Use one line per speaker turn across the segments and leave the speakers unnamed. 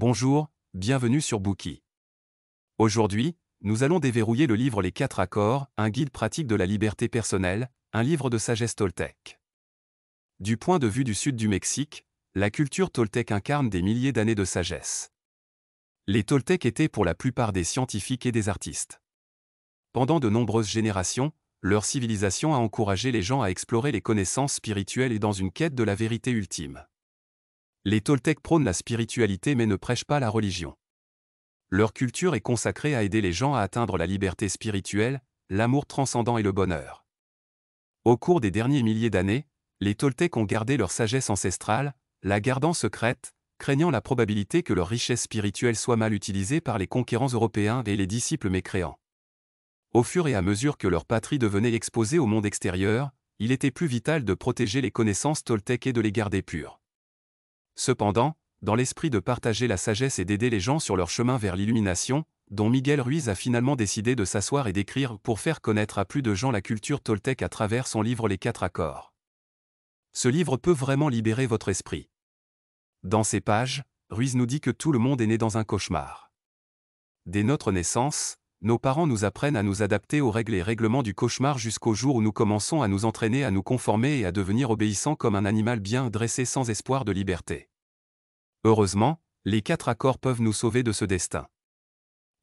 Bonjour, bienvenue sur Bookie. Aujourd'hui, nous allons déverrouiller le livre Les quatre accords, un guide pratique de la liberté personnelle, un livre de sagesse toltèque. Du point de vue du sud du Mexique, la culture toltèque incarne des milliers d'années de sagesse. Les toltèques étaient pour la plupart des scientifiques et des artistes. Pendant de nombreuses générations, leur civilisation a encouragé les gens à explorer les connaissances spirituelles et dans une quête de la vérité ultime. Les Toltecs prônent la spiritualité mais ne prêchent pas la religion. Leur culture est consacrée à aider les gens à atteindre la liberté spirituelle, l'amour transcendant et le bonheur. Au cours des derniers milliers d'années, les Toltecs ont gardé leur sagesse ancestrale, la gardant secrète, craignant la probabilité que leur richesse spirituelle soit mal utilisée par les conquérants européens et les disciples mécréants. Au fur et à mesure que leur patrie devenait exposée au monde extérieur, il était plus vital de protéger les connaissances toltèques et de les garder pures. Cependant, dans l'esprit de partager la sagesse et d'aider les gens sur leur chemin vers l'illumination, dont Miguel Ruiz a finalement décidé de s'asseoir et d'écrire pour faire connaître à plus de gens la culture toltèque à travers son livre Les Quatre Accords. Ce livre peut vraiment libérer votre esprit. Dans ses pages, Ruiz nous dit que tout le monde est né dans un cauchemar. Dès notre naissance, nos parents nous apprennent à nous adapter aux règles et règlements du cauchemar jusqu'au jour où nous commençons à nous entraîner à nous conformer et à devenir obéissants comme un animal bien dressé sans espoir de liberté. Heureusement, les quatre accords peuvent nous sauver de ce destin.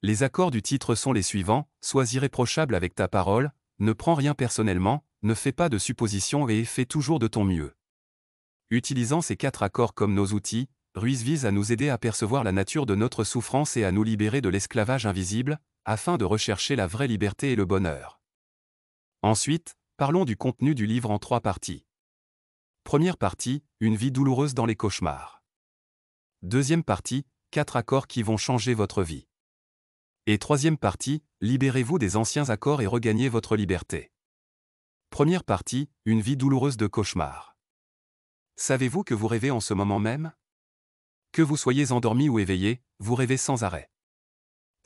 Les accords du titre sont les suivants, sois irréprochable avec ta parole, ne prends rien personnellement, ne fais pas de suppositions et fais toujours de ton mieux. Utilisant ces quatre accords comme nos outils, Ruiz vise à nous aider à percevoir la nature de notre souffrance et à nous libérer de l'esclavage invisible, afin de rechercher la vraie liberté et le bonheur. Ensuite, parlons du contenu du livre en trois parties. Première partie, une vie douloureuse dans les cauchemars. Deuxième partie, quatre accords qui vont changer votre vie. Et troisième partie, libérez-vous des anciens accords et regagnez votre liberté. Première partie, une vie douloureuse de cauchemars. Savez-vous que vous rêvez en ce moment même Que vous soyez endormi ou éveillé, vous rêvez sans arrêt.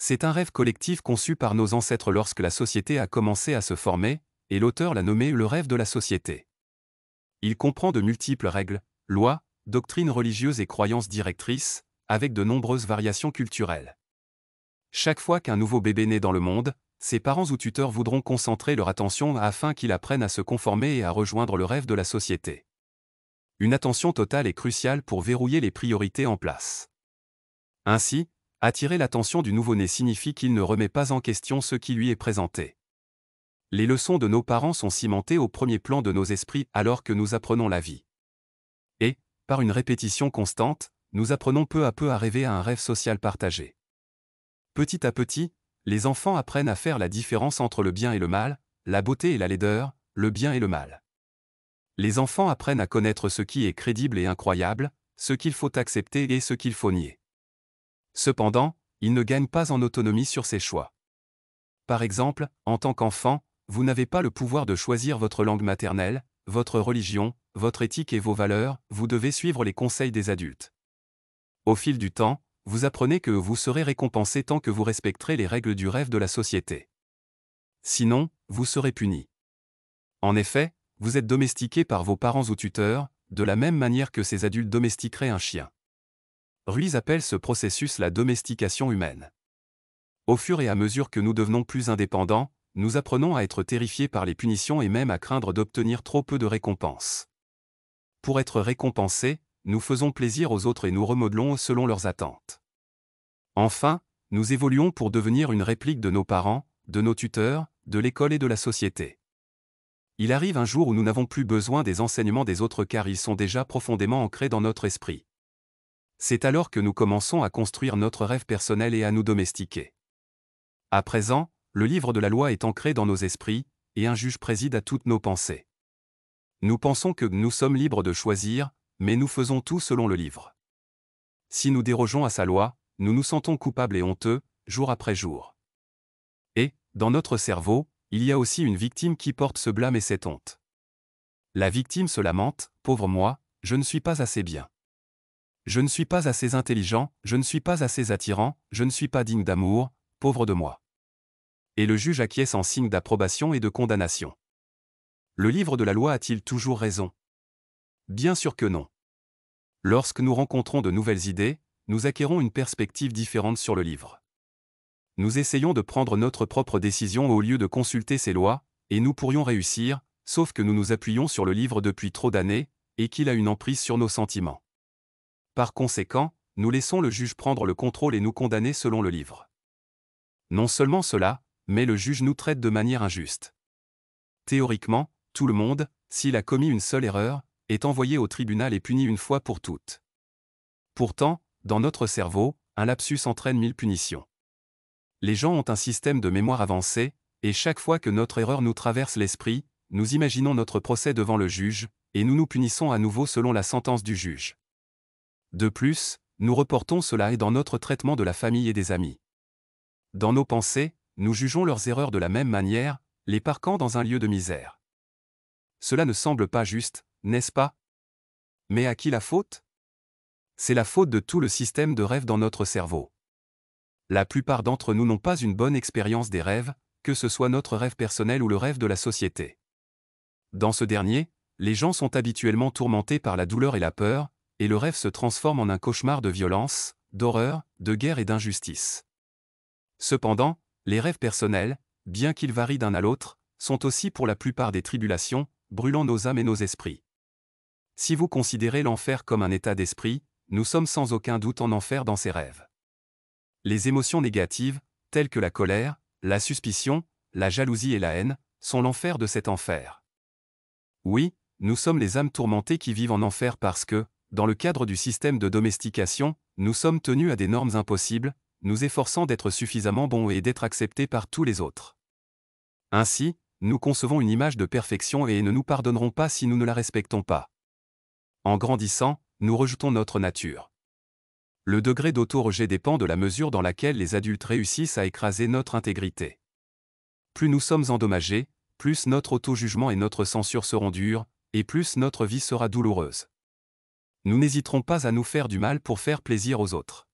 C'est un rêve collectif conçu par nos ancêtres lorsque la société a commencé à se former, et l'auteur l'a nommé le rêve de la société. Il comprend de multiples règles, lois, doctrines religieuses et croyances directrices, avec de nombreuses variations culturelles. Chaque fois qu'un nouveau bébé naît dans le monde, ses parents ou tuteurs voudront concentrer leur attention afin qu'il apprenne à se conformer et à rejoindre le rêve de la société. Une attention totale est cruciale pour verrouiller les priorités en place. Ainsi, Attirer l'attention du nouveau-né signifie qu'il ne remet pas en question ce qui lui est présenté. Les leçons de nos parents sont cimentées au premier plan de nos esprits alors que nous apprenons la vie. Et, par une répétition constante, nous apprenons peu à peu à rêver à un rêve social partagé. Petit à petit, les enfants apprennent à faire la différence entre le bien et le mal, la beauté et la laideur, le bien et le mal. Les enfants apprennent à connaître ce qui est crédible et incroyable, ce qu'il faut accepter et ce qu'il faut nier. Cependant, il ne gagne pas en autonomie sur ses choix. Par exemple, en tant qu'enfant, vous n'avez pas le pouvoir de choisir votre langue maternelle, votre religion, votre éthique et vos valeurs, vous devez suivre les conseils des adultes. Au fil du temps, vous apprenez que vous serez récompensé tant que vous respecterez les règles du rêve de la société. Sinon, vous serez puni. En effet, vous êtes domestiqué par vos parents ou tuteurs, de la même manière que ces adultes domestiqueraient un chien. Ruiz appelle ce processus la domestication humaine. Au fur et à mesure que nous devenons plus indépendants, nous apprenons à être terrifiés par les punitions et même à craindre d'obtenir trop peu de récompenses. Pour être récompensés, nous faisons plaisir aux autres et nous remodelons selon leurs attentes. Enfin, nous évoluons pour devenir une réplique de nos parents, de nos tuteurs, de l'école et de la société. Il arrive un jour où nous n'avons plus besoin des enseignements des autres car ils sont déjà profondément ancrés dans notre esprit. C'est alors que nous commençons à construire notre rêve personnel et à nous domestiquer. À présent, le livre de la loi est ancré dans nos esprits, et un juge préside à toutes nos pensées. Nous pensons que nous sommes libres de choisir, mais nous faisons tout selon le livre. Si nous dérogeons à sa loi, nous nous sentons coupables et honteux, jour après jour. Et, dans notre cerveau, il y a aussi une victime qui porte ce blâme et cette honte. La victime se lamente, pauvre moi, je ne suis pas assez bien. Je ne suis pas assez intelligent, je ne suis pas assez attirant, je ne suis pas digne d'amour, pauvre de moi. Et le juge acquiesce en signe d'approbation et de condamnation. Le livre de la loi a-t-il toujours raison Bien sûr que non. Lorsque nous rencontrons de nouvelles idées, nous acquérons une perspective différente sur le livre. Nous essayons de prendre notre propre décision au lieu de consulter ces lois, et nous pourrions réussir, sauf que nous nous appuyons sur le livre depuis trop d'années, et qu'il a une emprise sur nos sentiments. Par conséquent, nous laissons le juge prendre le contrôle et nous condamner selon le livre. Non seulement cela, mais le juge nous traite de manière injuste. Théoriquement, tout le monde, s'il a commis une seule erreur, est envoyé au tribunal et puni une fois pour toutes. Pourtant, dans notre cerveau, un lapsus entraîne mille punitions. Les gens ont un système de mémoire avancé, et chaque fois que notre erreur nous traverse l'esprit, nous imaginons notre procès devant le juge, et nous nous punissons à nouveau selon la sentence du juge. De plus, nous reportons cela et dans notre traitement de la famille et des amis. Dans nos pensées, nous jugeons leurs erreurs de la même manière, les parquant dans un lieu de misère. Cela ne semble pas juste, n'est-ce pas Mais à qui la faute C'est la faute de tout le système de rêve dans notre cerveau. La plupart d'entre nous n'ont pas une bonne expérience des rêves, que ce soit notre rêve personnel ou le rêve de la société. Dans ce dernier, les gens sont habituellement tourmentés par la douleur et la peur, et le rêve se transforme en un cauchemar de violence, d'horreur, de guerre et d'injustice. Cependant, les rêves personnels, bien qu'ils varient d'un à l'autre, sont aussi pour la plupart des tribulations, brûlant nos âmes et nos esprits. Si vous considérez l'enfer comme un état d'esprit, nous sommes sans aucun doute en enfer dans ces rêves. Les émotions négatives, telles que la colère, la suspicion, la jalousie et la haine, sont l'enfer de cet enfer. Oui, nous sommes les âmes tourmentées qui vivent en enfer parce que, dans le cadre du système de domestication, nous sommes tenus à des normes impossibles, nous efforçant d'être suffisamment bons et d'être acceptés par tous les autres. Ainsi, nous concevons une image de perfection et ne nous pardonnerons pas si nous ne la respectons pas. En grandissant, nous rejetons notre nature. Le degré dauto dépend de la mesure dans laquelle les adultes réussissent à écraser notre intégrité. Plus nous sommes endommagés, plus notre auto-jugement et notre censure seront durs, et plus notre vie sera douloureuse nous n'hésiterons pas à nous faire du mal pour faire plaisir aux autres.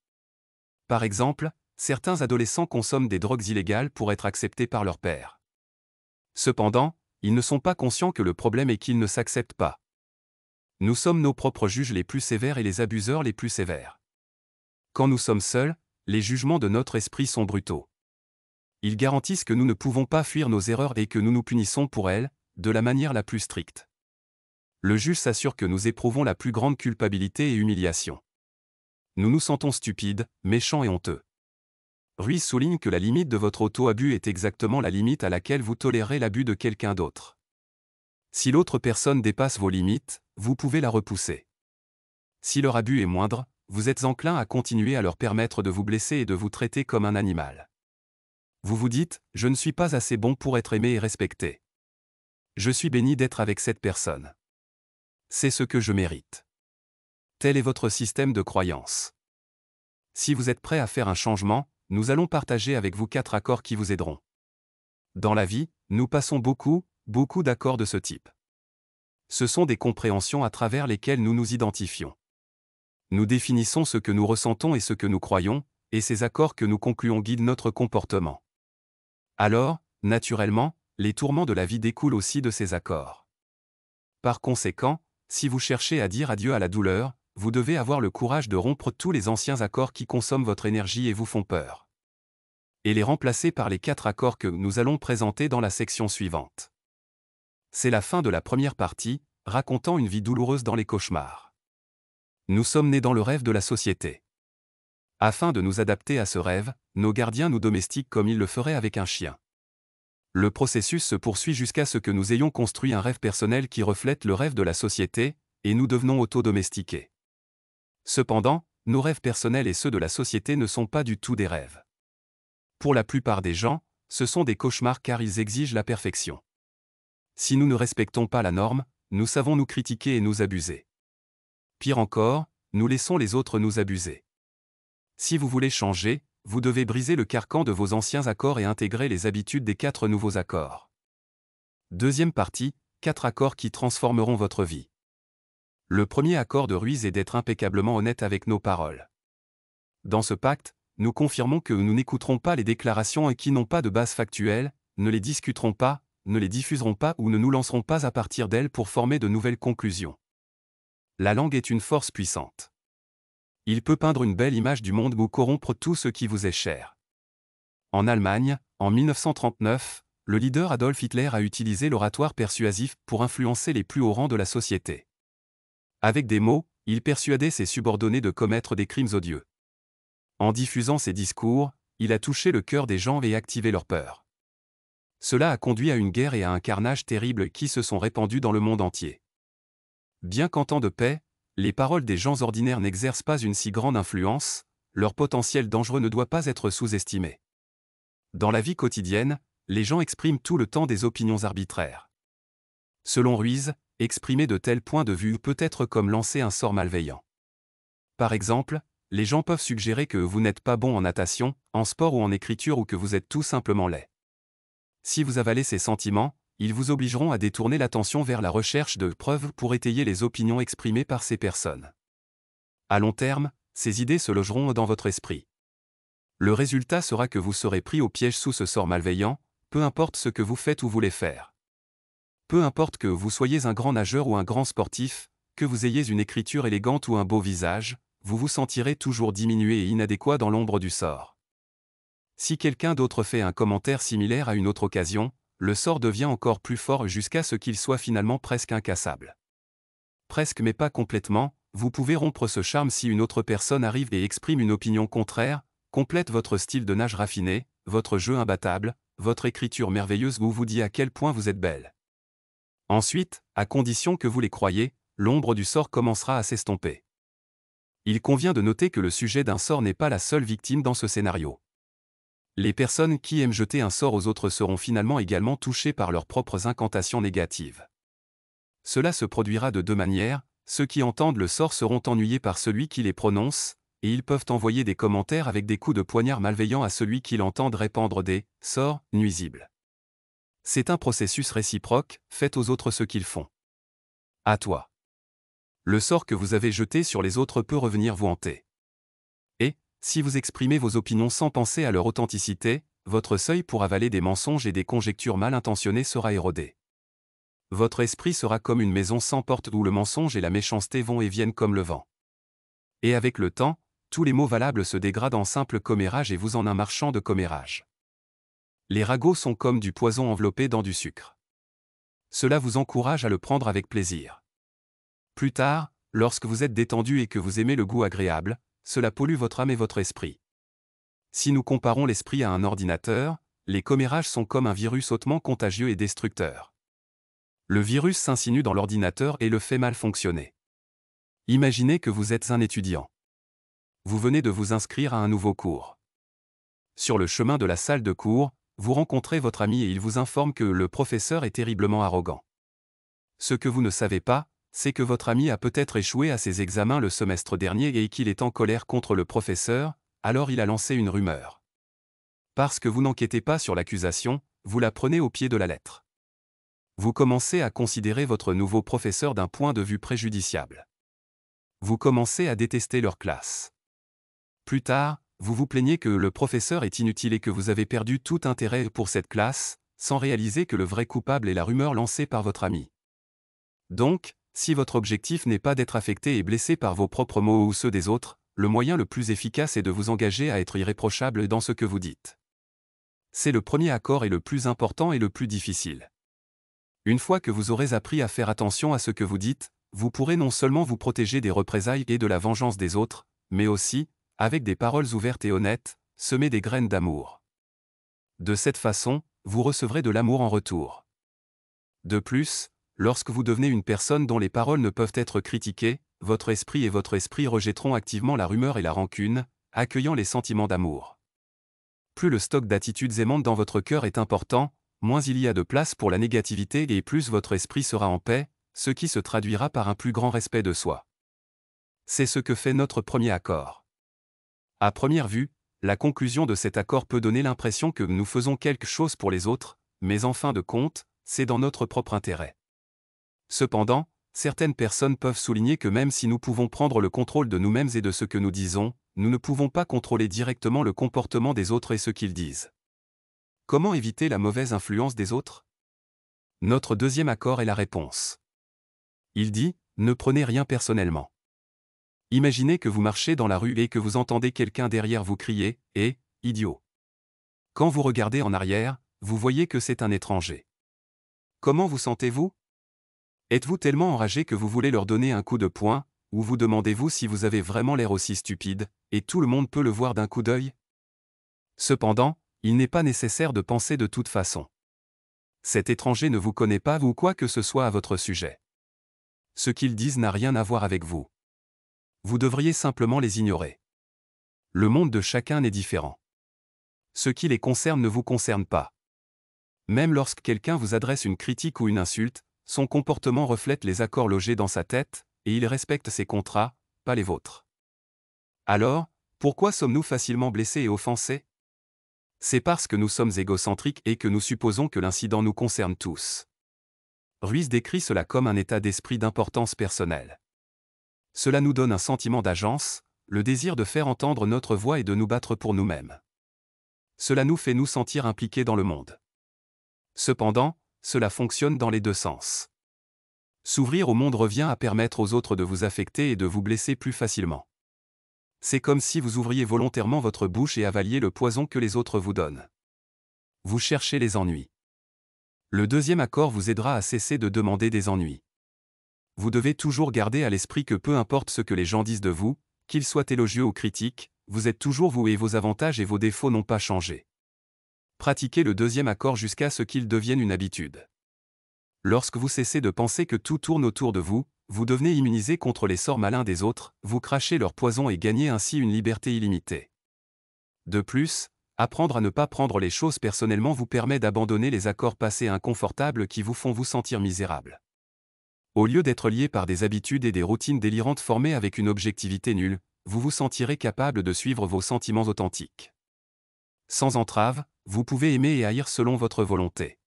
Par exemple, certains adolescents consomment des drogues illégales pour être acceptés par leur père. Cependant, ils ne sont pas conscients que le problème est qu'ils ne s'acceptent pas. Nous sommes nos propres juges les plus sévères et les abuseurs les plus sévères. Quand nous sommes seuls, les jugements de notre esprit sont brutaux. Ils garantissent que nous ne pouvons pas fuir nos erreurs et que nous nous punissons pour elles, de la manière la plus stricte le juge s'assure que nous éprouvons la plus grande culpabilité et humiliation. Nous nous sentons stupides, méchants et honteux. Ruiz souligne que la limite de votre auto-abus est exactement la limite à laquelle vous tolérez l'abus de quelqu'un d'autre. Si l'autre personne dépasse vos limites, vous pouvez la repousser. Si leur abus est moindre, vous êtes enclin à continuer à leur permettre de vous blesser et de vous traiter comme un animal. Vous vous dites, je ne suis pas assez bon pour être aimé et respecté. Je suis béni d'être avec cette personne c'est ce que je mérite. Tel est votre système de croyance. Si vous êtes prêt à faire un changement, nous allons partager avec vous quatre accords qui vous aideront. Dans la vie, nous passons beaucoup, beaucoup d'accords de ce type. Ce sont des compréhensions à travers lesquelles nous nous identifions. Nous définissons ce que nous ressentons et ce que nous croyons, et ces accords que nous concluons guident notre comportement. Alors, naturellement, les tourments de la vie découlent aussi de ces accords. Par conséquent, si vous cherchez à dire adieu à la douleur, vous devez avoir le courage de rompre tous les anciens accords qui consomment votre énergie et vous font peur. Et les remplacer par les quatre accords que nous allons présenter dans la section suivante. C'est la fin de la première partie, racontant une vie douloureuse dans les cauchemars. Nous sommes nés dans le rêve de la société. Afin de nous adapter à ce rêve, nos gardiens nous domestiquent comme ils le feraient avec un chien le processus se poursuit jusqu'à ce que nous ayons construit un rêve personnel qui reflète le rêve de la société, et nous devenons autodomestiqués. Cependant, nos rêves personnels et ceux de la société ne sont pas du tout des rêves. Pour la plupart des gens, ce sont des cauchemars car ils exigent la perfection. Si nous ne respectons pas la norme, nous savons nous critiquer et nous abuser. Pire encore, nous laissons les autres nous abuser. Si vous voulez changer, vous devez briser le carcan de vos anciens accords et intégrer les habitudes des quatre nouveaux accords. Deuxième partie, quatre accords qui transformeront votre vie. Le premier accord de Ruiz est d'être impeccablement honnête avec nos paroles. Dans ce pacte, nous confirmons que nous n'écouterons pas les déclarations et qui n'ont pas de base factuelle, ne les discuterons pas, ne les diffuserons pas ou ne nous lancerons pas à partir d'elles pour former de nouvelles conclusions. La langue est une force puissante. Il peut peindre une belle image du monde ou corrompre tout ce qui vous est cher. En Allemagne, en 1939, le leader Adolf Hitler a utilisé l'oratoire persuasif pour influencer les plus hauts rangs de la société. Avec des mots, il persuadait ses subordonnés de commettre des crimes odieux. En diffusant ses discours, il a touché le cœur des gens et activé leur peur. Cela a conduit à une guerre et à un carnage terrible qui se sont répandus dans le monde entier. Bien qu'en temps de paix, les paroles des gens ordinaires n'exercent pas une si grande influence, leur potentiel dangereux ne doit pas être sous-estimé. Dans la vie quotidienne, les gens expriment tout le temps des opinions arbitraires. Selon Ruiz, exprimer de tels points de vue peut être comme lancer un sort malveillant. Par exemple, les gens peuvent suggérer que vous n'êtes pas bon en natation, en sport ou en écriture ou que vous êtes tout simplement laid. Si vous avalez ces sentiments, ils vous obligeront à détourner l'attention vers la recherche de preuves pour étayer les opinions exprimées par ces personnes. À long terme, ces idées se logeront dans votre esprit. Le résultat sera que vous serez pris au piège sous ce sort malveillant, peu importe ce que vous faites ou voulez faire. Peu importe que vous soyez un grand nageur ou un grand sportif, que vous ayez une écriture élégante ou un beau visage, vous vous sentirez toujours diminué et inadéquat dans l'ombre du sort. Si quelqu'un d'autre fait un commentaire similaire à une autre occasion, le sort devient encore plus fort jusqu'à ce qu'il soit finalement presque incassable. Presque mais pas complètement, vous pouvez rompre ce charme si une autre personne arrive et exprime une opinion contraire, complète votre style de nage raffiné, votre jeu imbattable, votre écriture merveilleuse ou vous dit à quel point vous êtes belle. Ensuite, à condition que vous les croyez, l'ombre du sort commencera à s'estomper. Il convient de noter que le sujet d'un sort n'est pas la seule victime dans ce scénario. Les personnes qui aiment jeter un sort aux autres seront finalement également touchées par leurs propres incantations négatives. Cela se produira de deux manières, ceux qui entendent le sort seront ennuyés par celui qui les prononce, et ils peuvent envoyer des commentaires avec des coups de poignard malveillants à celui qui l'entend répandre des sorts nuisibles. C'est un processus réciproque, faites aux autres ce qu'ils font. À toi. Le sort que vous avez jeté sur les autres peut revenir vous hanter. Si vous exprimez vos opinions sans penser à leur authenticité, votre seuil pour avaler des mensonges et des conjectures mal intentionnées sera érodé. Votre esprit sera comme une maison sans porte où le mensonge et la méchanceté vont et viennent comme le vent. Et avec le temps, tous les mots valables se dégradent en simple commérage et vous en un marchand de commérage. Les ragots sont comme du poison enveloppé dans du sucre. Cela vous encourage à le prendre avec plaisir. Plus tard, lorsque vous êtes détendu et que vous aimez le goût agréable, cela pollue votre âme et votre esprit. Si nous comparons l'esprit à un ordinateur, les commérages sont comme un virus hautement contagieux et destructeur. Le virus s'insinue dans l'ordinateur et le fait mal fonctionner. Imaginez que vous êtes un étudiant. Vous venez de vous inscrire à un nouveau cours. Sur le chemin de la salle de cours, vous rencontrez votre ami et il vous informe que le professeur est terriblement arrogant. Ce que vous ne savez pas, c'est que votre ami a peut-être échoué à ses examens le semestre dernier et qu'il est en colère contre le professeur, alors il a lancé une rumeur. Parce que vous n'enquêtez pas sur l'accusation, vous la prenez au pied de la lettre. Vous commencez à considérer votre nouveau professeur d'un point de vue préjudiciable. Vous commencez à détester leur classe. Plus tard, vous vous plaignez que le professeur est inutile et que vous avez perdu tout intérêt pour cette classe, sans réaliser que le vrai coupable est la rumeur lancée par votre ami. Donc, si votre objectif n'est pas d'être affecté et blessé par vos propres mots ou ceux des autres, le moyen le plus efficace est de vous engager à être irréprochable dans ce que vous dites. C'est le premier accord et le plus important et le plus difficile. Une fois que vous aurez appris à faire attention à ce que vous dites, vous pourrez non seulement vous protéger des représailles et de la vengeance des autres, mais aussi, avec des paroles ouvertes et honnêtes, semer des graines d'amour. De cette façon, vous recevrez de l'amour en retour. De plus, Lorsque vous devenez une personne dont les paroles ne peuvent être critiquées, votre esprit et votre esprit rejetteront activement la rumeur et la rancune, accueillant les sentiments d'amour. Plus le stock d'attitudes aimantes dans votre cœur est important, moins il y a de place pour la négativité et plus votre esprit sera en paix, ce qui se traduira par un plus grand respect de soi. C'est ce que fait notre premier accord. À première vue, la conclusion de cet accord peut donner l'impression que nous faisons quelque chose pour les autres, mais en fin de compte, c'est dans notre propre intérêt. Cependant, certaines personnes peuvent souligner que même si nous pouvons prendre le contrôle de nous-mêmes et de ce que nous disons, nous ne pouvons pas contrôler directement le comportement des autres et ce qu'ils disent. Comment éviter la mauvaise influence des autres Notre deuxième accord est la réponse. Il dit, ne prenez rien personnellement. Imaginez que vous marchez dans la rue et que vous entendez quelqu'un derrière vous crier, et, eh, idiot. Quand vous regardez en arrière, vous voyez que c'est un étranger. Comment vous sentez-vous Êtes-vous tellement enragé que vous voulez leur donner un coup de poing, ou vous demandez-vous si vous avez vraiment l'air aussi stupide, et tout le monde peut le voir d'un coup d'œil Cependant, il n'est pas nécessaire de penser de toute façon. Cet étranger ne vous connaît pas ou quoi que ce soit à votre sujet. Ce qu'ils disent n'a rien à voir avec vous. Vous devriez simplement les ignorer. Le monde de chacun est différent. Ce qui les concerne ne vous concerne pas. Même lorsque quelqu'un vous adresse une critique ou une insulte, son comportement reflète les accords logés dans sa tête, et il respecte ses contrats, pas les vôtres. Alors, pourquoi sommes-nous facilement blessés et offensés C'est parce que nous sommes égocentriques et que nous supposons que l'incident nous concerne tous. Ruiz décrit cela comme un état d'esprit d'importance personnelle. Cela nous donne un sentiment d'agence, le désir de faire entendre notre voix et de nous battre pour nous-mêmes. Cela nous fait nous sentir impliqués dans le monde. Cependant, cela fonctionne dans les deux sens. S'ouvrir au monde revient à permettre aux autres de vous affecter et de vous blesser plus facilement. C'est comme si vous ouvriez volontairement votre bouche et avaliez le poison que les autres vous donnent. Vous cherchez les ennuis. Le deuxième accord vous aidera à cesser de demander des ennuis. Vous devez toujours garder à l'esprit que peu importe ce que les gens disent de vous, qu'ils soient élogieux ou critiques, vous êtes toujours vous et vos avantages et vos défauts n'ont pas changé pratiquez le deuxième accord jusqu'à ce qu'il devienne une habitude. Lorsque vous cessez de penser que tout tourne autour de vous, vous devenez immunisé contre les sorts malins des autres, vous crachez leur poison et gagnez ainsi une liberté illimitée. De plus, apprendre à ne pas prendre les choses personnellement vous permet d'abandonner les accords passés inconfortables qui vous font vous sentir misérable. Au lieu d'être lié par des habitudes et des routines délirantes formées avec une objectivité nulle, vous vous sentirez capable de suivre vos sentiments authentiques. Sans entrave, vous pouvez aimer et haïr selon votre volonté.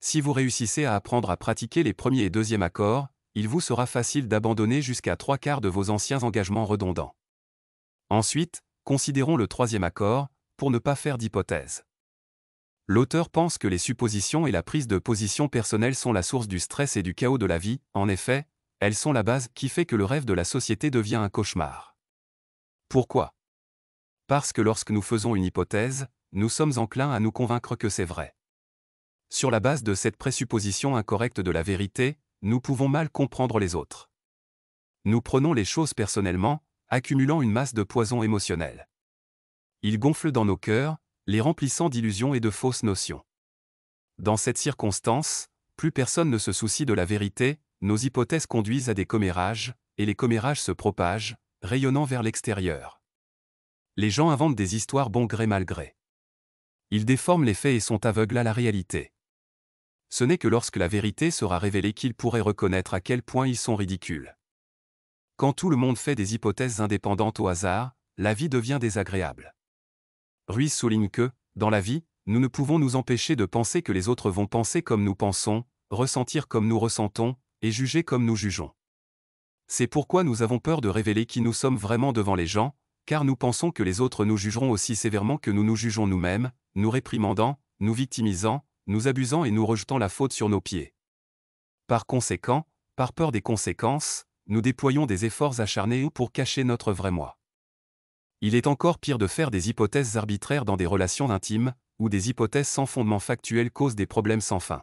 Si vous réussissez à apprendre à pratiquer les premiers et deuxièmes accords, il vous sera facile d'abandonner jusqu'à trois quarts de vos anciens engagements redondants. Ensuite, considérons le troisième accord, pour ne pas faire d'hypothèse. L'auteur pense que les suppositions et la prise de position personnelle sont la source du stress et du chaos de la vie, en effet, elles sont la base qui fait que le rêve de la société devient un cauchemar. Pourquoi Parce que lorsque nous faisons une hypothèse, nous sommes enclins à nous convaincre que c'est vrai. Sur la base de cette présupposition incorrecte de la vérité, nous pouvons mal comprendre les autres. Nous prenons les choses personnellement, accumulant une masse de poison émotionnel. Ils gonflent dans nos cœurs, les remplissant d'illusions et de fausses notions. Dans cette circonstance, plus personne ne se soucie de la vérité, nos hypothèses conduisent à des commérages, et les commérages se propagent, rayonnant vers l'extérieur. Les gens inventent des histoires bon gré mal gré. Ils déforment les faits et sont aveugles à la réalité. Ce n'est que lorsque la vérité sera révélée qu'ils pourraient reconnaître à quel point ils sont ridicules. Quand tout le monde fait des hypothèses indépendantes au hasard, la vie devient désagréable. Ruiz souligne que, dans la vie, nous ne pouvons nous empêcher de penser que les autres vont penser comme nous pensons, ressentir comme nous ressentons, et juger comme nous jugeons. C'est pourquoi nous avons peur de révéler qui nous sommes vraiment devant les gens, car nous pensons que les autres nous jugeront aussi sévèrement que nous nous jugeons nous-mêmes, nous réprimandant, nous victimisant, nous abusant et nous rejetant la faute sur nos pieds. Par conséquent, par peur des conséquences, nous déployons des efforts acharnés pour cacher notre vrai moi. Il est encore pire de faire des hypothèses arbitraires dans des relations intimes, où des hypothèses sans fondement factuel causent des problèmes sans fin.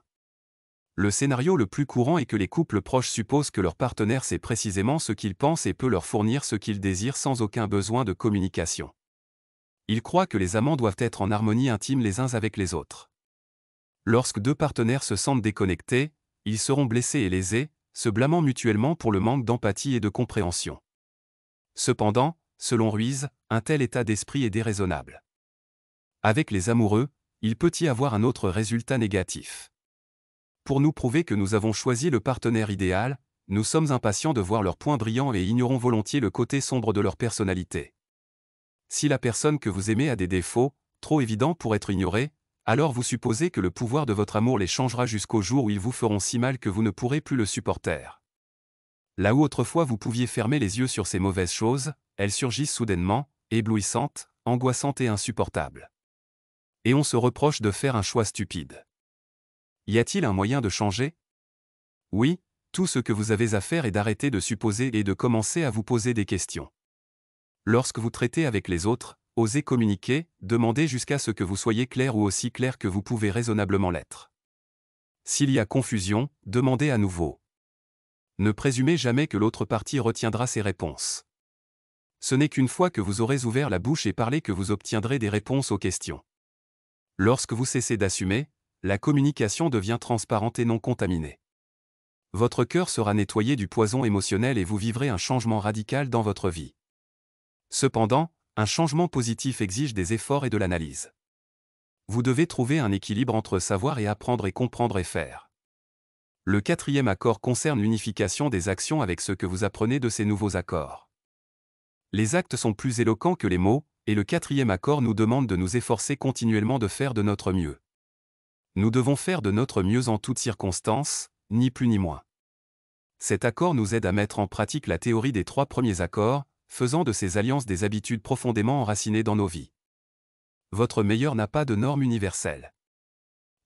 Le scénario le plus courant est que les couples proches supposent que leur partenaire sait précisément ce qu'ils pensent et peut leur fournir ce qu'ils désirent sans aucun besoin de communication. Ils croient que les amants doivent être en harmonie intime les uns avec les autres. Lorsque deux partenaires se sentent déconnectés, ils seront blessés et lésés, se blâmant mutuellement pour le manque d'empathie et de compréhension. Cependant, selon Ruiz, un tel état d'esprit est déraisonnable. Avec les amoureux, il peut y avoir un autre résultat négatif pour nous prouver que nous avons choisi le partenaire idéal, nous sommes impatients de voir leurs points brillants et ignorons volontiers le côté sombre de leur personnalité. Si la personne que vous aimez a des défauts, trop évidents pour être ignorés, alors vous supposez que le pouvoir de votre amour les changera jusqu'au jour où ils vous feront si mal que vous ne pourrez plus le supporter. Là où autrefois vous pouviez fermer les yeux sur ces mauvaises choses, elles surgissent soudainement, éblouissantes, angoissantes et insupportables. Et on se reproche de faire un choix stupide. Y a-t-il un moyen de changer Oui, tout ce que vous avez à faire est d'arrêter de supposer et de commencer à vous poser des questions. Lorsque vous traitez avec les autres, osez communiquer, demandez jusqu'à ce que vous soyez clair ou aussi clair que vous pouvez raisonnablement l'être. S'il y a confusion, demandez à nouveau. Ne présumez jamais que l'autre partie retiendra ses réponses. Ce n'est qu'une fois que vous aurez ouvert la bouche et parlé que vous obtiendrez des réponses aux questions. Lorsque vous cessez d'assumer, la communication devient transparente et non contaminée. Votre cœur sera nettoyé du poison émotionnel et vous vivrez un changement radical dans votre vie. Cependant, un changement positif exige des efforts et de l'analyse. Vous devez trouver un équilibre entre savoir et apprendre et comprendre et faire. Le quatrième accord concerne l'unification des actions avec ce que vous apprenez de ces nouveaux accords. Les actes sont plus éloquents que les mots, et le quatrième accord nous demande de nous efforcer continuellement de faire de notre mieux. Nous devons faire de notre mieux en toutes circonstances, ni plus ni moins. Cet accord nous aide à mettre en pratique la théorie des trois premiers accords, faisant de ces alliances des habitudes profondément enracinées dans nos vies. Votre meilleur n'a pas de norme universelle.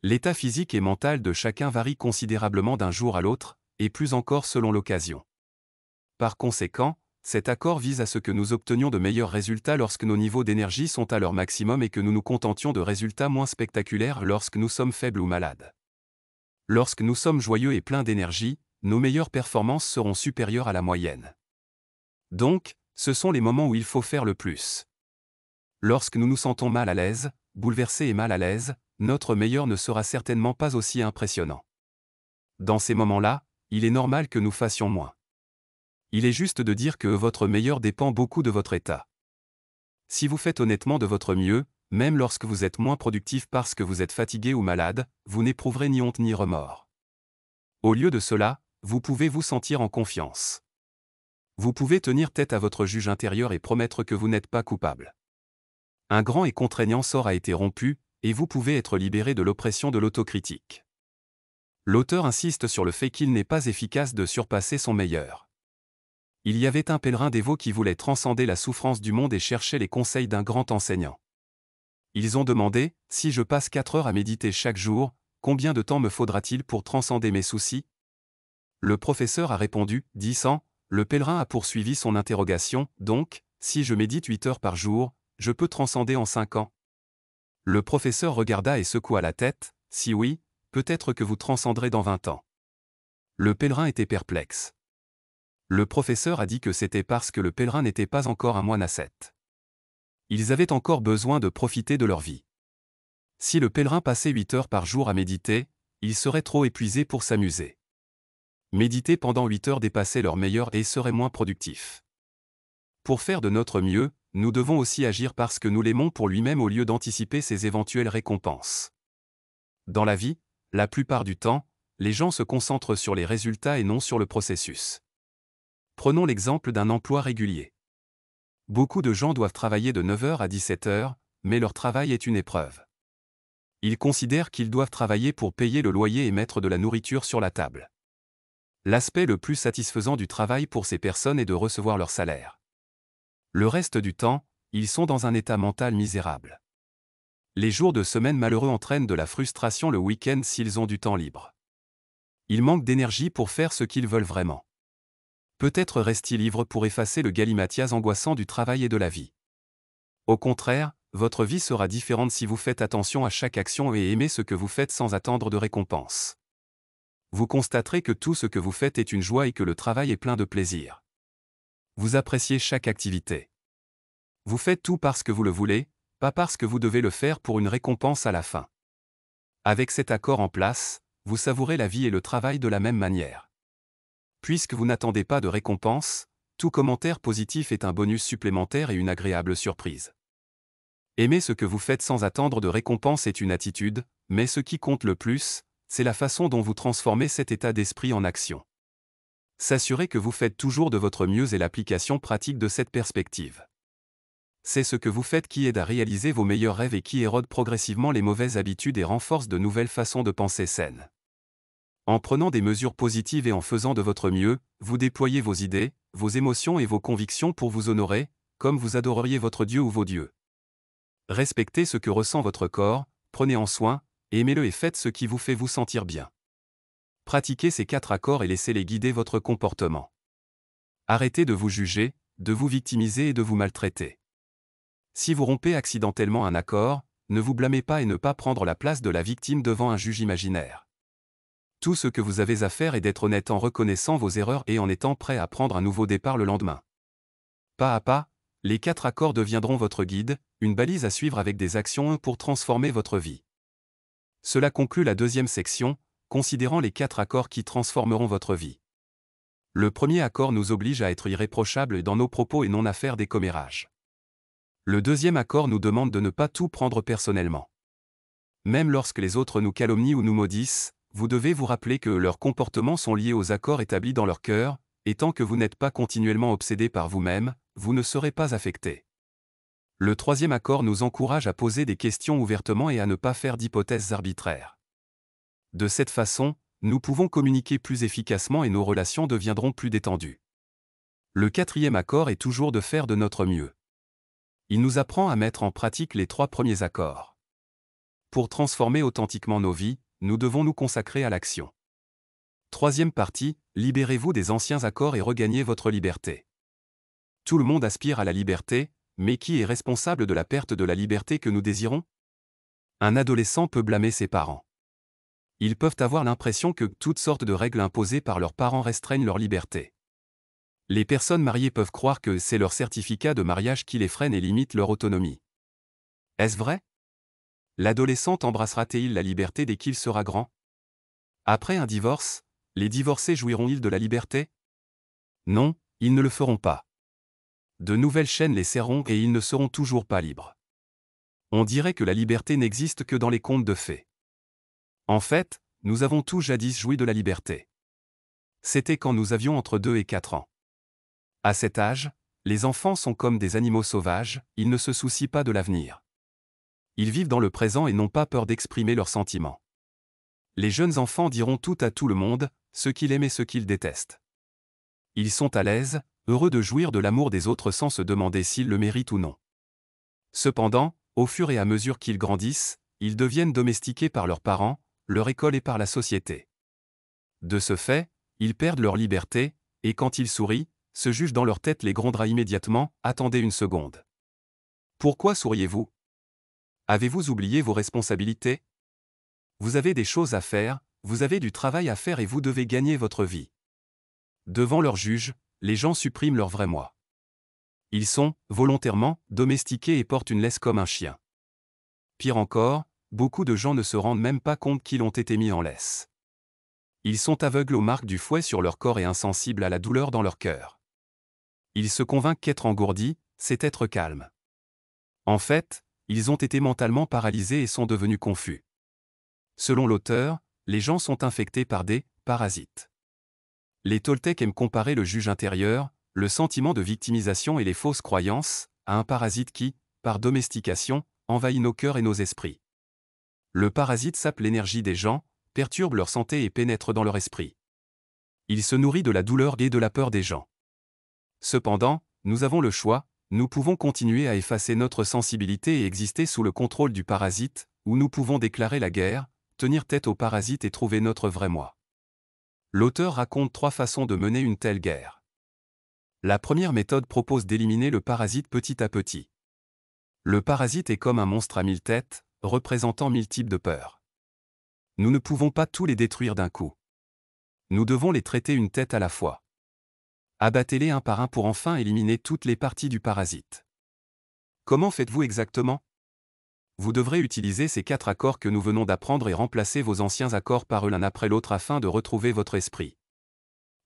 L'état physique et mental de chacun varie considérablement d'un jour à l'autre, et plus encore selon l'occasion. Par conséquent, cet accord vise à ce que nous obtenions de meilleurs résultats lorsque nos niveaux d'énergie sont à leur maximum et que nous nous contentions de résultats moins spectaculaires lorsque nous sommes faibles ou malades. Lorsque nous sommes joyeux et pleins d'énergie, nos meilleures performances seront supérieures à la moyenne. Donc, ce sont les moments où il faut faire le plus. Lorsque nous nous sentons mal à l'aise, bouleversés et mal à l'aise, notre meilleur ne sera certainement pas aussi impressionnant. Dans ces moments-là, il est normal que nous fassions moins. Il est juste de dire que votre meilleur dépend beaucoup de votre état. Si vous faites honnêtement de votre mieux, même lorsque vous êtes moins productif parce que vous êtes fatigué ou malade, vous n'éprouverez ni honte ni remords. Au lieu de cela, vous pouvez vous sentir en confiance. Vous pouvez tenir tête à votre juge intérieur et promettre que vous n'êtes pas coupable. Un grand et contraignant sort a été rompu, et vous pouvez être libéré de l'oppression de l'autocritique. L'auteur insiste sur le fait qu'il n'est pas efficace de surpasser son meilleur il y avait un pèlerin dévot qui voulait transcender la souffrance du monde et cherchait les conseils d'un grand enseignant. Ils ont demandé, si je passe quatre heures à méditer chaque jour, combien de temps me faudra-t-il pour transcender mes soucis Le professeur a répondu, dix ans, le pèlerin a poursuivi son interrogation, donc, si je médite huit heures par jour, je peux transcender en cinq ans Le professeur regarda et secoua la tête, si oui, peut-être que vous transcenderez dans vingt ans. Le pèlerin était perplexe. Le professeur a dit que c'était parce que le pèlerin n'était pas encore un moine ascète. Ils avaient encore besoin de profiter de leur vie. Si le pèlerin passait 8 heures par jour à méditer, il serait trop épuisé pour s'amuser. Méditer pendant 8 heures dépassait leur meilleur et serait moins productif. Pour faire de notre mieux, nous devons aussi agir parce que nous l'aimons pour lui-même au lieu d'anticiper ses éventuelles récompenses. Dans la vie, la plupart du temps, les gens se concentrent sur les résultats et non sur le processus. Prenons l'exemple d'un emploi régulier. Beaucoup de gens doivent travailler de 9h à 17h, mais leur travail est une épreuve. Ils considèrent qu'ils doivent travailler pour payer le loyer et mettre de la nourriture sur la table. L'aspect le plus satisfaisant du travail pour ces personnes est de recevoir leur salaire. Le reste du temps, ils sont dans un état mental misérable. Les jours de semaine malheureux entraînent de la frustration le week-end s'ils ont du temps libre. Ils manquent d'énergie pour faire ce qu'ils veulent vraiment peut être restez libre pour effacer le galimatias angoissant du travail et de la vie. Au contraire, votre vie sera différente si vous faites attention à chaque action et aimez ce que vous faites sans attendre de récompense. Vous constaterez que tout ce que vous faites est une joie et que le travail est plein de plaisir. Vous appréciez chaque activité. Vous faites tout parce que vous le voulez, pas parce que vous devez le faire pour une récompense à la fin. Avec cet accord en place, vous savourez la vie et le travail de la même manière. Puisque vous n'attendez pas de récompense, tout commentaire positif est un bonus supplémentaire et une agréable surprise. Aimer ce que vous faites sans attendre de récompense est une attitude, mais ce qui compte le plus, c'est la façon dont vous transformez cet état d'esprit en action. S'assurer que vous faites toujours de votre mieux et l'application pratique de cette perspective. C'est ce que vous faites qui aide à réaliser vos meilleurs rêves et qui érode progressivement les mauvaises habitudes et renforce de nouvelles façons de penser saines. En prenant des mesures positives et en faisant de votre mieux, vous déployez vos idées, vos émotions et vos convictions pour vous honorer, comme vous adoreriez votre Dieu ou vos dieux. Respectez ce que ressent votre corps, prenez en soin, aimez-le et faites ce qui vous fait vous sentir bien. Pratiquez ces quatre accords et laissez-les guider votre comportement. Arrêtez de vous juger, de vous victimiser et de vous maltraiter. Si vous rompez accidentellement un accord, ne vous blâmez pas et ne pas prendre la place de la victime devant un juge imaginaire. Tout ce que vous avez à faire est d'être honnête en reconnaissant vos erreurs et en étant prêt à prendre un nouveau départ le lendemain. Pas à pas, les quatre accords deviendront votre guide, une balise à suivre avec des actions pour transformer votre vie. Cela conclut la deuxième section, considérant les quatre accords qui transformeront votre vie. Le premier accord nous oblige à être irréprochables dans nos propos et non à faire des commérages. Le deuxième accord nous demande de ne pas tout prendre personnellement. Même lorsque les autres nous calomnient ou nous maudissent, vous devez vous rappeler que leurs comportements sont liés aux accords établis dans leur cœur, et tant que vous n'êtes pas continuellement obsédé par vous-même, vous ne serez pas affecté. Le troisième accord nous encourage à poser des questions ouvertement et à ne pas faire d'hypothèses arbitraires. De cette façon, nous pouvons communiquer plus efficacement et nos relations deviendront plus détendues. Le quatrième accord est toujours de faire de notre mieux. Il nous apprend à mettre en pratique les trois premiers accords. Pour transformer authentiquement nos vies, nous devons nous consacrer à l'action. Troisième partie, libérez-vous des anciens accords et regagnez votre liberté. Tout le monde aspire à la liberté, mais qui est responsable de la perte de la liberté que nous désirons Un adolescent peut blâmer ses parents. Ils peuvent avoir l'impression que toutes sortes de règles imposées par leurs parents restreignent leur liberté. Les personnes mariées peuvent croire que c'est leur certificat de mariage qui les freine et limite leur autonomie. Est-ce vrai L'adolescente embrassera-t-il la liberté dès qu'il sera grand Après un divorce, les divorcés jouiront-ils de la liberté Non, ils ne le feront pas. De nouvelles chaînes les serront et ils ne seront toujours pas libres. On dirait que la liberté n'existe que dans les contes de fées. En fait, nous avons tous jadis joui de la liberté. C'était quand nous avions entre 2 et 4 ans. À cet âge, les enfants sont comme des animaux sauvages, ils ne se soucient pas de l'avenir ils vivent dans le présent et n'ont pas peur d'exprimer leurs sentiments. Les jeunes enfants diront tout à tout le monde, ce qu'ils aiment et ce qu'ils détestent. Ils sont à l'aise, heureux de jouir de l'amour des autres sans se demander s'ils le méritent ou non. Cependant, au fur et à mesure qu'ils grandissent, ils deviennent domestiqués par leurs parents, leur école et par la société. De ce fait, ils perdent leur liberté, et quand ils sourient, se jugent dans leur tête les grondera immédiatement, attendez une seconde. Pourquoi souriez-vous Avez-vous oublié vos responsabilités Vous avez des choses à faire, vous avez du travail à faire et vous devez gagner votre vie. Devant leurs juges, les gens suppriment leur vrai moi. Ils sont, volontairement, domestiqués et portent une laisse comme un chien. Pire encore, beaucoup de gens ne se rendent même pas compte qu'ils ont été mis en laisse. Ils sont aveugles aux marques du fouet sur leur corps et insensibles à la douleur dans leur cœur. Ils se convainquent qu'être engourdi, c'est être calme. En fait, ils ont été mentalement paralysés et sont devenus confus. Selon l'auteur, les gens sont infectés par des parasites. Les Toltecs aiment comparer le juge intérieur, le sentiment de victimisation et les fausses croyances, à un parasite qui, par domestication, envahit nos cœurs et nos esprits. Le parasite sape l'énergie des gens, perturbe leur santé et pénètre dans leur esprit. Il se nourrit de la douleur et de la peur des gens. Cependant, nous avons le choix, nous pouvons continuer à effacer notre sensibilité et exister sous le contrôle du parasite, ou nous pouvons déclarer la guerre, tenir tête au parasite et trouver notre vrai moi. L'auteur raconte trois façons de mener une telle guerre. La première méthode propose d'éliminer le parasite petit à petit. Le parasite est comme un monstre à mille têtes, représentant mille types de peurs. Nous ne pouvons pas tous les détruire d'un coup. Nous devons les traiter une tête à la fois. Abattez-les un par un pour enfin éliminer toutes les parties du parasite. Comment faites-vous exactement Vous devrez utiliser ces quatre accords que nous venons d'apprendre et remplacer vos anciens accords par eux l'un après l'autre afin de retrouver votre esprit.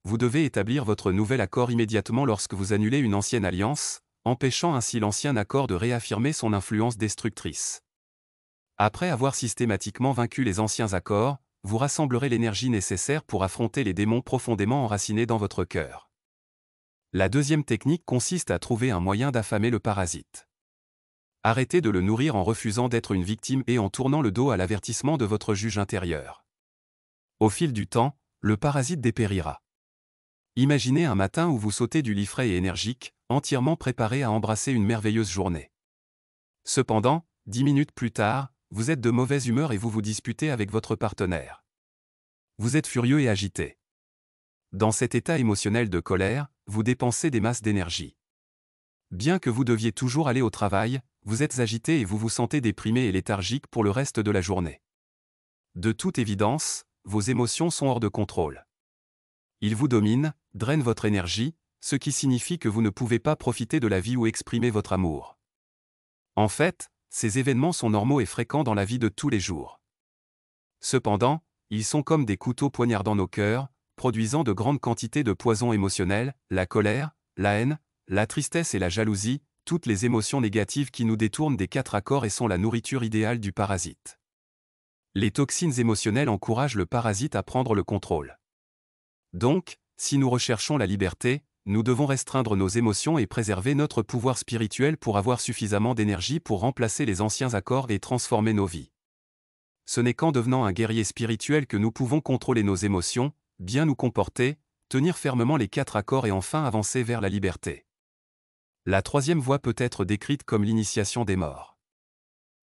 Vous devez établir votre nouvel accord immédiatement lorsque vous annulez une ancienne alliance, empêchant ainsi l'ancien accord de réaffirmer son influence destructrice. Après avoir systématiquement vaincu les anciens accords, vous rassemblerez l'énergie nécessaire pour affronter les démons profondément enracinés dans votre cœur. La deuxième technique consiste à trouver un moyen d'affamer le parasite. Arrêtez de le nourrir en refusant d'être une victime et en tournant le dos à l'avertissement de votre juge intérieur. Au fil du temps, le parasite dépérira. Imaginez un matin où vous sautez du lit frais et énergique, entièrement préparé à embrasser une merveilleuse journée. Cependant, dix minutes plus tard, vous êtes de mauvaise humeur et vous vous disputez avec votre partenaire. Vous êtes furieux et agité. Dans cet état émotionnel de colère, vous dépensez des masses d'énergie. Bien que vous deviez toujours aller au travail, vous êtes agité et vous vous sentez déprimé et léthargique pour le reste de la journée. De toute évidence, vos émotions sont hors de contrôle. Ils vous dominent, drainent votre énergie, ce qui signifie que vous ne pouvez pas profiter de la vie ou exprimer votre amour. En fait, ces événements sont normaux et fréquents dans la vie de tous les jours. Cependant, ils sont comme des couteaux poignardant nos cœurs, produisant de grandes quantités de poisons émotionnels, la colère, la haine, la tristesse et la jalousie, toutes les émotions négatives qui nous détournent des quatre accords et sont la nourriture idéale du parasite. Les toxines émotionnelles encouragent le parasite à prendre le contrôle. Donc, si nous recherchons la liberté, nous devons restreindre nos émotions et préserver notre pouvoir spirituel pour avoir suffisamment d'énergie pour remplacer les anciens accords et transformer nos vies. Ce n'est qu'en devenant un guerrier spirituel que nous pouvons contrôler nos émotions, bien nous comporter, tenir fermement les quatre accords et enfin avancer vers la liberté. La troisième voie peut être décrite comme l'initiation des morts.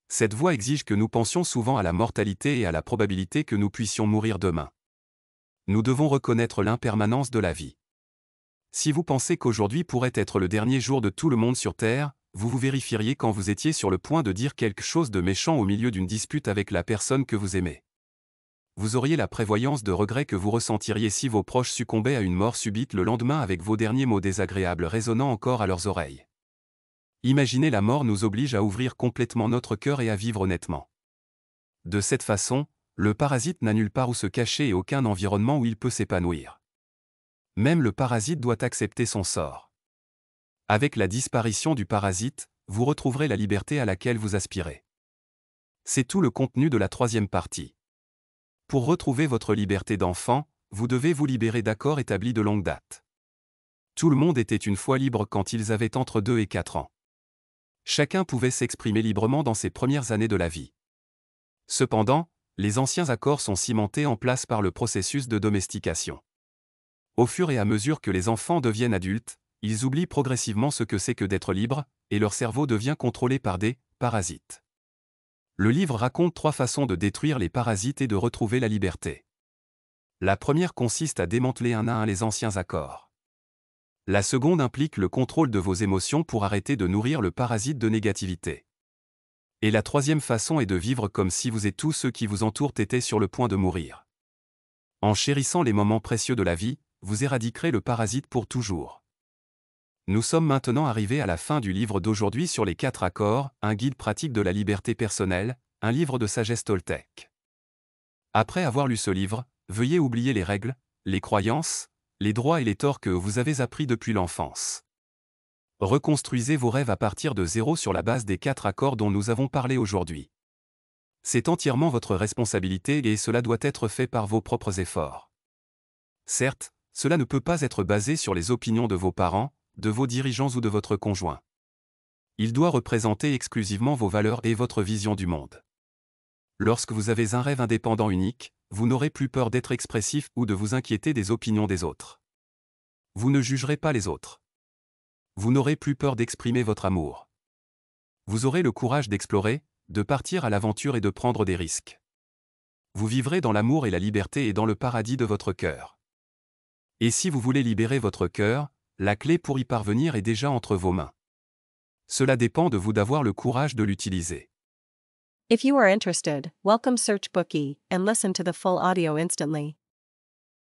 Cette voie exige que nous pensions souvent à la mortalité et à la probabilité que nous puissions mourir demain. Nous devons reconnaître l'impermanence de la vie. Si vous pensez qu'aujourd'hui pourrait être le dernier jour de tout le monde sur Terre, vous vous vérifieriez quand vous étiez sur le point de dire quelque chose de méchant au milieu d'une dispute avec la personne que vous aimez vous auriez la prévoyance de regret que vous ressentiriez si vos proches succombaient à une mort subite le lendemain avec vos derniers mots désagréables résonnant encore à leurs oreilles. Imaginez la mort nous oblige à ouvrir complètement notre cœur et à vivre honnêtement. De cette façon, le parasite n'a nulle part où se cacher et aucun environnement où il peut s'épanouir. Même le parasite doit accepter son sort. Avec la disparition du parasite, vous retrouverez la liberté à laquelle vous aspirez. C'est tout le contenu de la troisième partie. Pour retrouver votre liberté d'enfant, vous devez vous libérer d'accords établis de longue date. Tout le monde était une fois libre quand ils avaient entre 2 et 4 ans. Chacun pouvait s'exprimer librement dans ses premières années de la vie. Cependant, les anciens accords sont cimentés en place par le processus de domestication. Au fur et à mesure que les enfants deviennent adultes, ils oublient progressivement ce que c'est que d'être libre, et leur cerveau devient contrôlé par des parasites le livre raconte trois façons de détruire les parasites et de retrouver la liberté. La première consiste à démanteler un à un les anciens accords. La seconde implique le contrôle de vos émotions pour arrêter de nourrir le parasite de négativité. Et la troisième façon est de vivre comme si vous et tous ceux qui vous entourent étaient sur le point de mourir. En chérissant les moments précieux de la vie, vous éradiquerez le parasite pour toujours. Nous sommes maintenant arrivés à la fin du livre d'aujourd'hui sur les quatre accords, un guide pratique de la liberté personnelle, un livre de sagesse Toltec. Après avoir lu ce livre, veuillez oublier les règles, les croyances, les droits et les torts que vous avez appris depuis l'enfance. Reconstruisez vos rêves à partir de zéro sur la base des quatre accords dont nous avons parlé aujourd'hui. C'est entièrement votre responsabilité et cela doit être fait par vos propres efforts. Certes, cela ne peut pas être basé sur les opinions de vos parents, de vos dirigeants ou de votre conjoint. Il doit représenter exclusivement vos valeurs et votre vision du monde. Lorsque vous avez un rêve indépendant unique, vous n'aurez plus peur d'être expressif ou de vous inquiéter des opinions des autres. Vous ne jugerez pas les autres. Vous n'aurez plus peur d'exprimer votre amour. Vous aurez le courage d'explorer, de partir à l'aventure et de prendre des risques. Vous vivrez dans l'amour et la liberté et dans le paradis de votre cœur. Et si vous voulez libérer votre cœur, la clé pour y parvenir est déjà entre vos mains. Cela dépend de vous d'avoir le courage de l'utiliser. If you are interested, welcome Search Bookie and listen to the full audio instantly.